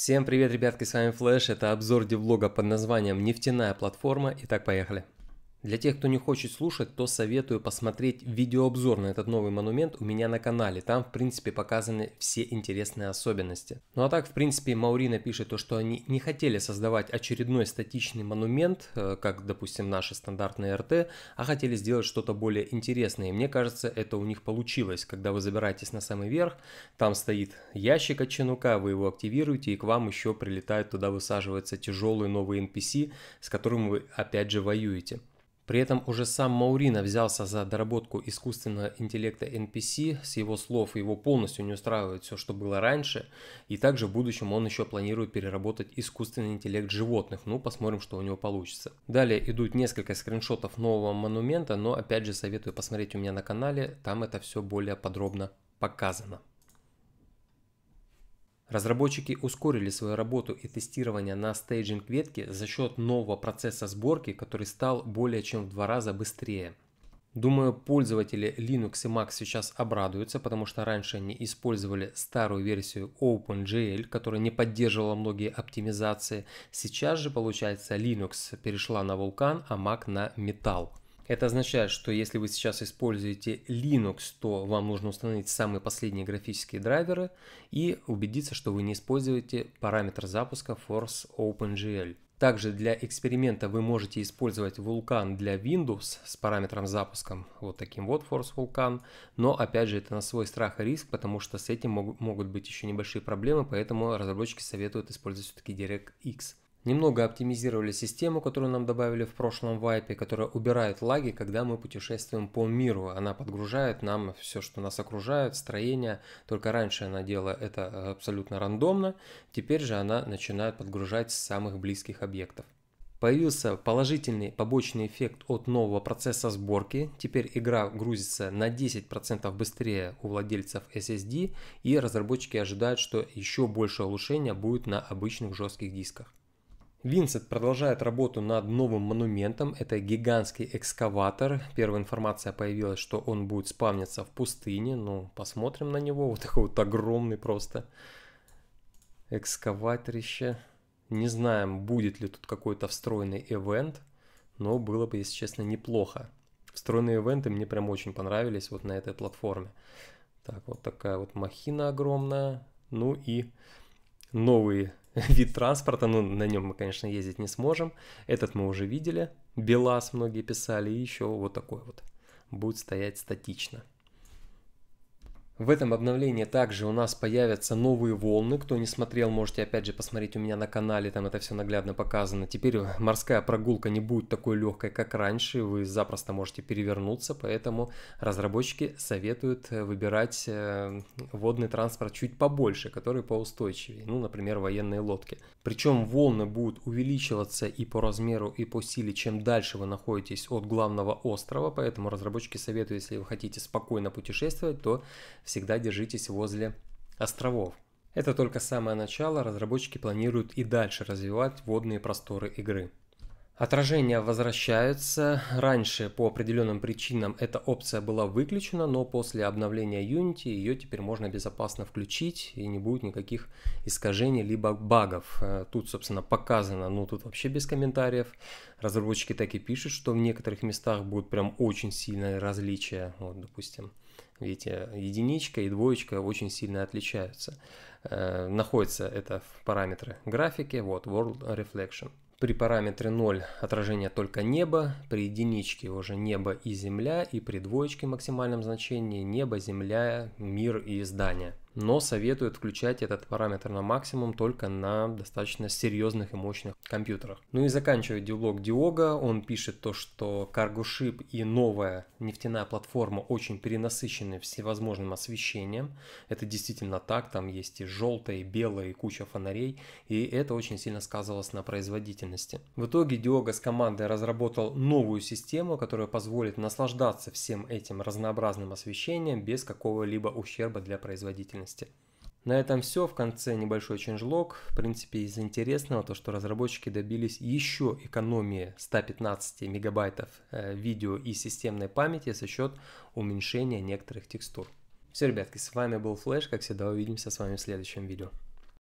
Всем привет, ребятки, с вами Флэш, это обзор девлога под названием «Нефтяная платформа», Итак, поехали. Для тех, кто не хочет слушать, то советую посмотреть видеообзор на этот новый монумент у меня на канале. Там, в принципе, показаны все интересные особенности. Ну а так, в принципе, Маурина пишет то, что они не хотели создавать очередной статичный монумент, э, как, допустим, наши стандартные РТ, а хотели сделать что-то более интересное. И мне кажется, это у них получилось. Когда вы забираетесь на самый верх, там стоит ящик от чинука, вы его активируете, и к вам еще прилетают туда высаживаются тяжелые новые NPC, с которыми вы опять же воюете. При этом уже сам Маурина взялся за доработку искусственного интеллекта NPC, с его слов его полностью не устраивает все, что было раньше, и также в будущем он еще планирует переработать искусственный интеллект животных, ну посмотрим, что у него получится. Далее идут несколько скриншотов нового монумента, но опять же советую посмотреть у меня на канале, там это все более подробно показано. Разработчики ускорили свою работу и тестирование на стейджинг ветки за счет нового процесса сборки, который стал более чем в два раза быстрее. Думаю, пользователи Linux и Mac сейчас обрадуются, потому что раньше они использовали старую версию OpenGL, которая не поддерживала многие оптимизации. Сейчас же, получается, Linux перешла на Vulkan, а Mac на Metal. Это означает, что если вы сейчас используете Linux, то вам нужно установить самые последние графические драйверы и убедиться, что вы не используете параметр запуска Force OpenGL. Также для эксперимента вы можете использовать Vulkan для Windows с параметром запуском, вот таким вот Force Vulkan, но опять же это на свой страх и риск, потому что с этим могут быть еще небольшие проблемы, поэтому разработчики советуют использовать все-таки DirectX. Немного оптимизировали систему, которую нам добавили в прошлом вайпе, которая убирает лаги, когда мы путешествуем по миру. Она подгружает нам все, что нас окружает, строение. Только раньше она делала это э, абсолютно рандомно. Теперь же она начинает подгружать с самых близких объектов. Появился положительный побочный эффект от нового процесса сборки. Теперь игра грузится на 10% быстрее у владельцев SSD и разработчики ожидают, что еще больше улучшения будет на обычных жестких дисках. Винсент продолжает работу над новым монументом. Это гигантский экскаватор. Первая информация появилась, что он будет спавниться в пустыне. Ну, посмотрим на него. Вот такой вот огромный просто экскаваторище. Не знаем, будет ли тут какой-то встроенный ивент, но было бы, если честно, неплохо. Встроенные ивенты мне прям очень понравились вот на этой платформе. Так, вот такая вот махина огромная. Ну и новые вид транспорта, ну, на нем мы, конечно, ездить не сможем. Этот мы уже видели, Белас многие писали, и еще вот такой вот будет стоять статично. В этом обновлении также у нас появятся новые волны. Кто не смотрел, можете опять же посмотреть у меня на канале, там это все наглядно показано. Теперь морская прогулка не будет такой легкой, как раньше, вы запросто можете перевернуться, поэтому разработчики советуют э, выбирать э, водный транспорт чуть побольше, который поустойчивее, ну, например, военные лодки. Причем волны будут увеличиваться и по размеру, и по силе, чем дальше вы находитесь от главного острова, поэтому разработчики советуют, если вы хотите спокойно путешествовать, то всегда держитесь возле островов. Это только самое начало, разработчики планируют и дальше развивать водные просторы игры. Отражения возвращаются. Раньше по определенным причинам эта опция была выключена, но после обновления Unity ее теперь можно безопасно включить и не будет никаких искажений либо багов. Э, тут, собственно, показано, ну тут вообще без комментариев. Разработчики так и пишут, что в некоторых местах будут прям очень сильные различия. Вот, допустим, видите, единичка и двоечка очень сильно отличаются. Э, находится это в параметры графики, вот, World Reflection. При параметре 0 отражение только неба, при единичке уже небо и земля, и при двоечке в максимальном значении небо, земля, мир и здание но советуют включать этот параметр на максимум только на достаточно серьезных и мощных компьютерах. Ну и заканчивает диалог Диога, он пишет то, что CargoShip и новая нефтяная платформа очень перенасыщены всевозможным освещением. Это действительно так, там есть и желтое, и белое, и куча фонарей, и это очень сильно сказывалось на производительности. В итоге Диога с командой разработал новую систему, которая позволит наслаждаться всем этим разнообразным освещением без какого-либо ущерба для производительности деятельности. На этом все, в конце небольшой ченджлог. В принципе, из интересного, то что разработчики добились еще экономии 115 мегабайтов э, видео и системной памяти за счет уменьшения некоторых текстур. Все, ребятки, с вами был Флэш, как всегда увидимся с вами в следующем видео.